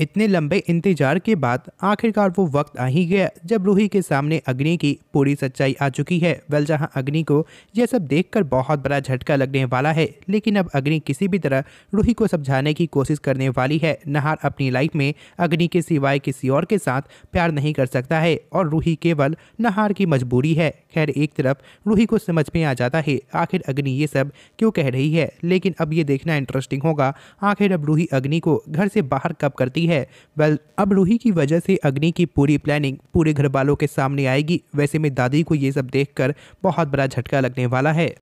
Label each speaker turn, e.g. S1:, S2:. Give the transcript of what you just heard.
S1: इतने लंबे इंतजार के बाद आखिरकार वो वक्त आ ही गया जब रूही के सामने अग्नि की पूरी सच्चाई आ चुकी है वेल जहां अग्नि को यह सब देखकर बहुत बड़ा झटका लगने वाला है लेकिन अब अग्नि किसी भी तरह रूही को समझाने की कोशिश करने वाली है नहार अपनी लाइफ में अग्नि के सिवाय किसी और के साथ प्यार नहीं कर सकता है और रूही केवल नहार की मजबूरी है खैर एक तरफ रूही को समझ में आ जाता है आखिर अग्नि ये सब क्यों कह रही है लेकिन अब ये देखना इंटरेस्टिंग होगा आखिर अब रूही अग्नि को घर से बाहर कब करती गई है वेल अब रूही की वजह से अग्नि की पूरी प्लानिंग पूरे घर वालों के सामने आएगी वैसे में दादी को ये सब देखकर बहुत बड़ा झटका लगने वाला है